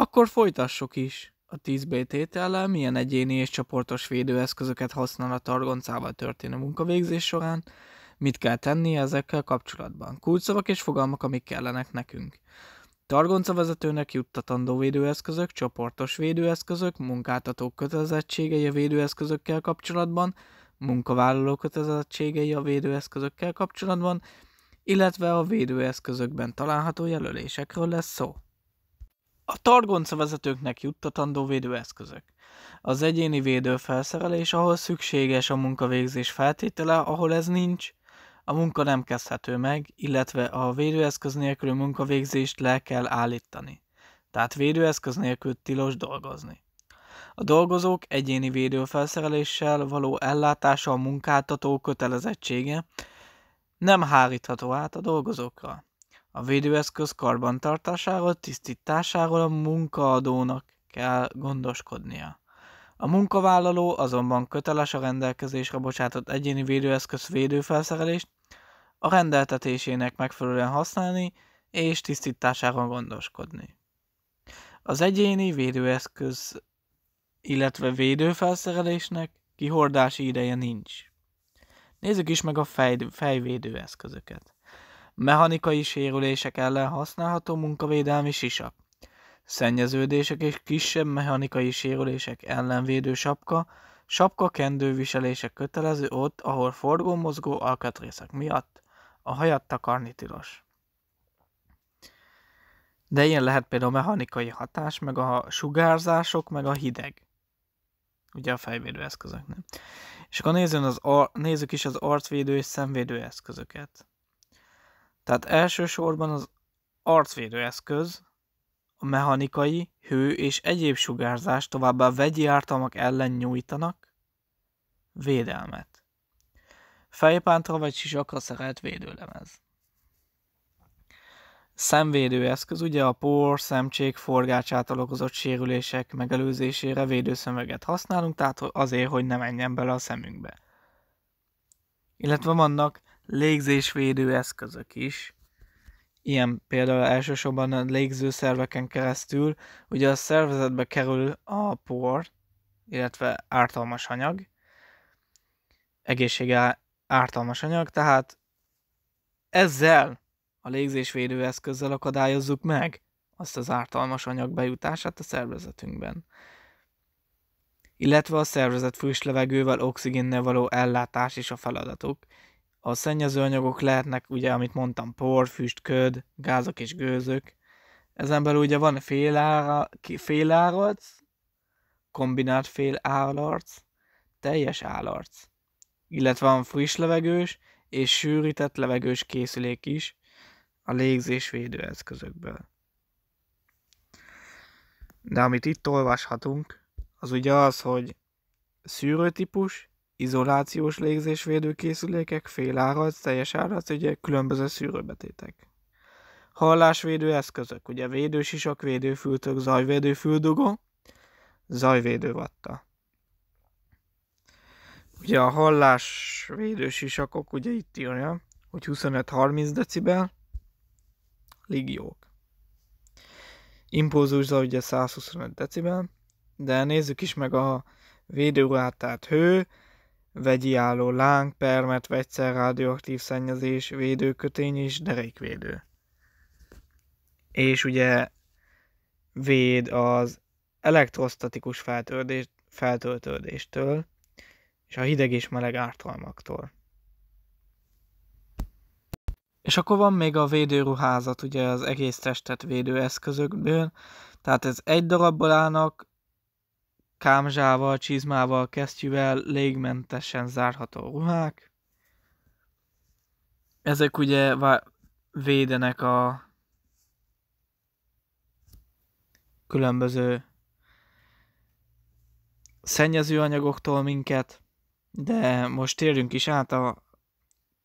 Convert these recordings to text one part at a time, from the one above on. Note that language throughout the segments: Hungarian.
Akkor folytassuk is. A 10B tétellel milyen egyéni és csoportos védőeszközöket használ a targoncával történő munkavégzés során, mit kell tenni ezekkel kapcsolatban, kulcsszavak és fogalmak, amik kellenek nekünk. Targonca vezetőnek juttatandó védőeszközök, csoportos védőeszközök, munkáltatók kötelezettségei a védőeszközökkel kapcsolatban, munkavállaló kötelezettségei a védőeszközökkel kapcsolatban, illetve a védőeszközökben található jelölésekről lesz szó. A targonca vezetőknek juttatandó védőeszközök. Az egyéni védőfelszerelés, ahol szükséges a munkavégzés feltétele, ahol ez nincs, a munka nem kezdhető meg, illetve a védőeszköz nélküli munkavégzést le kell állítani. Tehát védőeszköz nélkül tilos dolgozni. A dolgozók egyéni védőfelszereléssel való ellátása a munkáltató kötelezettsége nem hárítható át a dolgozókra. A védőeszköz karbantartásáról, tisztításáról a munkaadónak kell gondoskodnia. A munkavállaló azonban köteles a rendelkezésre bocsátott egyéni védőeszköz védőfelszerelést a rendeltetésének megfelelően használni és tisztításáról gondoskodni. Az egyéni védőeszköz, illetve védőfelszerelésnek kihordási ideje nincs. Nézzük is meg a fej, fejvédőeszközöket mechanikai sérülések ellen használható munkavédelmi sisak, szennyeződések és kisebb mechanikai sérülések ellen védő sapka, sapka kendőviselése kötelező ott, ahol forgó mozgó alkatrészek miatt a hajat takarni tilos. De ilyen lehet például a mechanikai hatás, meg a sugárzások, meg a hideg. Ugye a fejvédő eszközöknek. És akkor nézzük, az ar- nézzük is az arcvédő és szemvédő eszközöket. Tehát elsősorban az eszköz, a mechanikai, hő és egyéb sugárzás továbbá vegyi ártalmak ellen nyújtanak védelmet. Fejpántra vagy sisakra szerelt védőlemez. eszköz, ugye a por, szemcsék, által okozott sérülések megelőzésére védőszemeget használunk, tehát azért, hogy ne menjen bele a szemünkbe. Illetve vannak légzésvédő eszközök is. Ilyen például elsősorban a légzőszerveken keresztül, ugye a szervezetbe kerül a por, illetve ártalmas anyag, egészsége ártalmas anyag, tehát ezzel a légzésvédő eszközzel akadályozzuk meg azt az ártalmas anyag bejutását a szervezetünkben. Illetve a szervezet friss levegővel, oxigénnel való ellátás is a feladatuk, a szennyezőanyagok lehetnek, ugye, amit mondtam, por, füst, köd, gázok és gőzök. Ezen belül ugye van félára, félárac, kombinált félárac, teljes állarc. Illetve van friss levegős és sűrített levegős készülék is a légzés eszközökből. De amit itt olvashatunk, az ugye az, hogy szűrőtípus, izolációs légzésvédő készülékek, félárat, teljes árat, ugye különböző szűrőbetétek. Hallásvédő eszközök, ugye védősisak, védőfültök, zajvédő füldugó, zajvédő vatta. Ugye a hallásvédő ugye itt írja, hogy 25-30 decibel, ligiók. Impulzus zaj ugye 125 decibel, de nézzük is meg a tehát hő, vegyi álló láng, permet, vegyszer, radioaktív szennyezés, védőkötény és derékvédő. És ugye véd az elektrostatikus feltördést, feltöltődéstől és a hideg és meleg ártalmaktól. És akkor van még a védőruházat, ugye az egész testet védő eszközökből, tehát ez egy darabból állnak, kámzsával, csizmával, kesztyűvel, légmentesen zárható ruhák. Ezek ugye védenek a különböző szennyező anyagoktól minket, de most térjünk is át a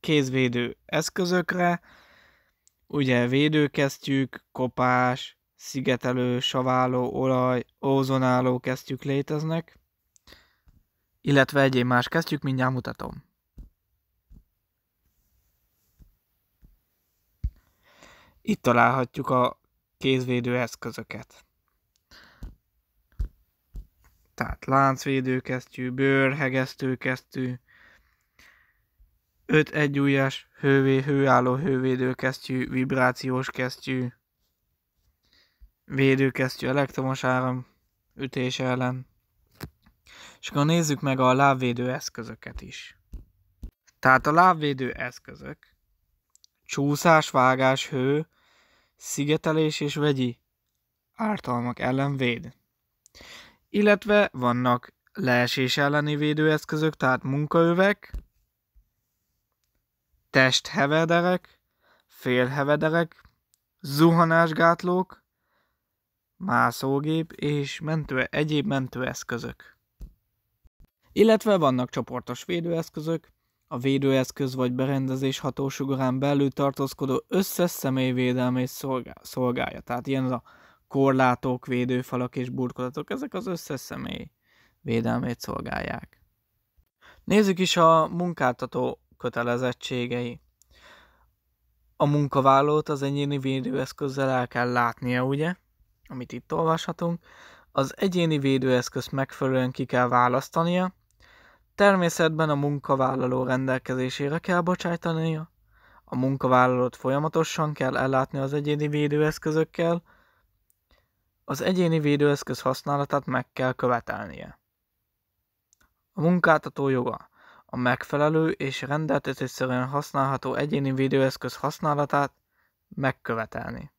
kézvédő eszközökre. Ugye védőkesztyűk, kopás, szigetelő, saváló, olaj, ózonáló kesztyűk léteznek, illetve egyéb más kesztyűk, mindjárt mutatom. Itt találhatjuk a kézvédő eszközöket. Tehát bőrhegesztő kesztyű, 5 egyújas hővé, hőálló kesztyű, vibrációs kesztyű, védőkesztyű elektromos áram ütés ellen. És akkor nézzük meg a lábvédő eszközöket is. Tehát a lábvédő eszközök csúszás, vágás, hő, szigetelés és vegyi ártalmak ellen véd. Illetve vannak leesés elleni védőeszközök, tehát munkaövek, testhevederek, félhevederek, zuhanásgátlók, mászógép és mentő, egyéb mentőeszközök. Illetve vannak csoportos védőeszközök, a védőeszköz vagy berendezés hatósugarán belül tartózkodó összes személyvédelmét szolgál, szolgálja. Tehát ilyen az a korlátok, védőfalak és burkolatok, ezek az összes személy védelmét szolgálják. Nézzük is a munkáltató kötelezettségei. A munkavállalót az enyéni védőeszközzel el kell látnia, ugye? amit itt olvashatunk, az egyéni védőeszközt megfelelően ki kell választania, természetben a munkavállaló rendelkezésére kell bocsájtania, a munkavállalót folyamatosan kell ellátni az egyéni védőeszközökkel, az egyéni védőeszköz használatát meg kell követelnie. A munkáltató joga a megfelelő és rendeltetésszerűen használható egyéni védőeszköz használatát megkövetelni.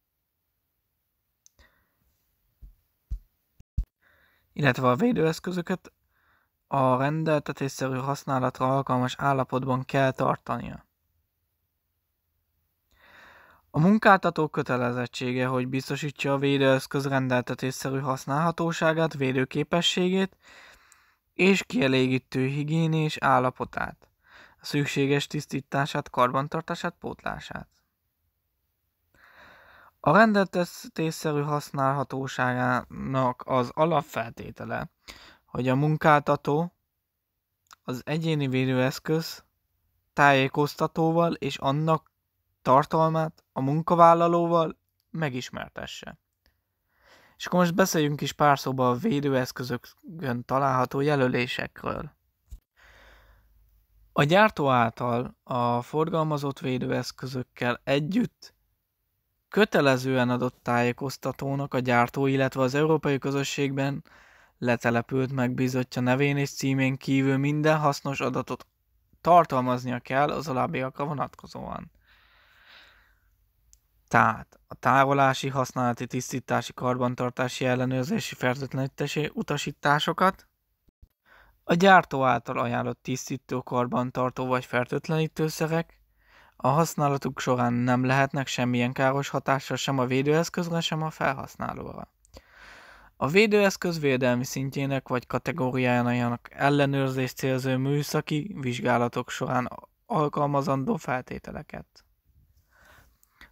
illetve a védőeszközöket a rendeltetésszerű használatra alkalmas állapotban kell tartania. A munkáltató kötelezettsége, hogy biztosítsa a védőeszköz rendeltetésszerű használhatóságát, védőképességét és kielégítő higiénés állapotát, a szükséges tisztítását, karbantartását, pótlását. A rendeltetésszerű használhatóságának az alapfeltétele, hogy a munkáltató az egyéni védőeszköz tájékoztatóval és annak tartalmát a munkavállalóval megismertesse. És akkor most beszéljünk is pár szóba a védőeszközökön található jelölésekről. A gyártó által a forgalmazott védőeszközökkel együtt kötelezően adott tájékoztatónak a gyártó, illetve az európai közösségben letelepült megbízottja nevén és címén kívül minden hasznos adatot tartalmaznia kell az alábbiakra vonatkozóan. Tehát a tárolási, használati, tisztítási, karbantartási, ellenőrzési, fertőtlenítési utasításokat, a gyártó által ajánlott tisztító, karbantartó vagy fertőtlenítőszerek, a használatuk során nem lehetnek semmilyen káros hatásra sem a védőeszközre, sem a felhasználóra. A védőeszköz védelmi szintjének vagy kategóriájának ellenőrzés célzó műszaki vizsgálatok során alkalmazandó feltételeket.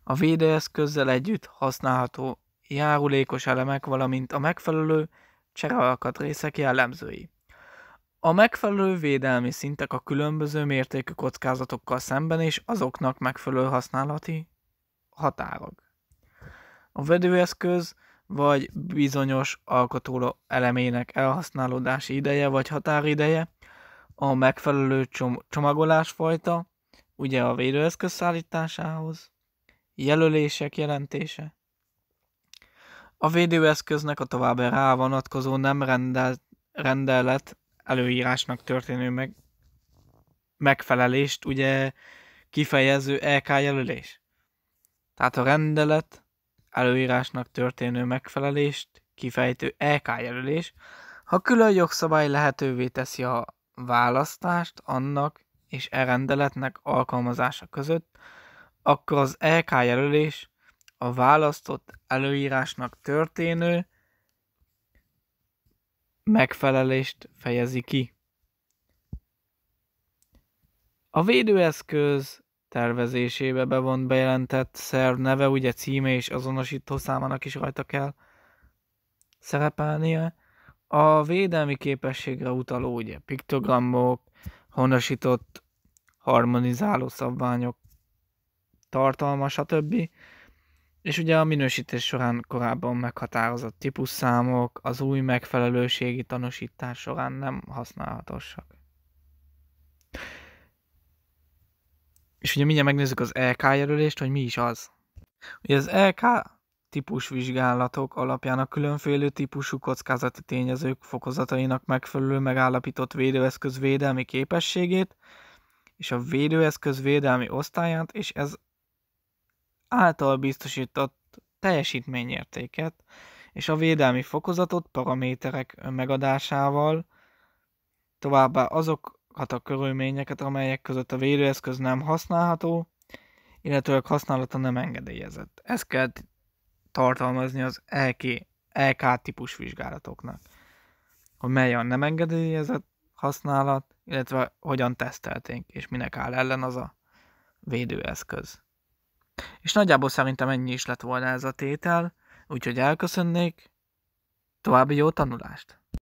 A védőeszközzel együtt használható járulékos elemek, valamint a megfelelő cserealkatrészek jellemzői a megfelelő védelmi szintek a különböző mértékű kockázatokkal szemben és azoknak megfelelő használati határok. A vedőeszköz vagy bizonyos alkotó elemének elhasználódási ideje vagy határideje, a megfelelő csom- csomagolásfajta, ugye a védőeszköz szállításához, jelölések jelentése. A védőeszköznek a további rá vonatkozó nem rendelt rendelet előírásnak történő meg, megfelelést ugye kifejező EK jelölés. Tehát a rendelet előírásnak történő megfelelést kifejtő EK jelölés, ha külön jogszabály lehetővé teszi a választást annak és e rendeletnek alkalmazása között, akkor az EK jelölés a választott előírásnak történő megfelelést fejezi ki. A védőeszköz tervezésébe bevont bejelentett szerv neve, ugye címe és azonosító számának is rajta kell szerepelnie. A védelmi képességre utaló ugye piktogramok, honosított harmonizáló szabványok tartalma, stb. És ugye a minősítés során korábban meghatározott típusszámok az új megfelelőségi tanúsítás során nem használhatósak. És ugye mindjárt megnézzük az LK jelölést, hogy mi is az. Ugye az LK típus vizsgálatok alapján a különféle típusú kockázati tényezők fokozatainak megfelelő megállapított védőeszköz védelmi képességét és a védőeszköz védelmi osztályát, és ez által biztosított teljesítményértéket és a védelmi fokozatot paraméterek megadásával, továbbá azokat a körülményeket, amelyek között a védőeszköz nem használható, illetőleg használata nem engedélyezett. Ezt kell tartalmazni az LK, LK típus vizsgálatoknak, hogy mely a nem engedélyezett használat, illetve hogyan tesztelték, és minek áll ellen az a védőeszköz. És nagyjából szerintem ennyi is lett volna ez a tétel, úgyhogy elköszönnék, további jó tanulást!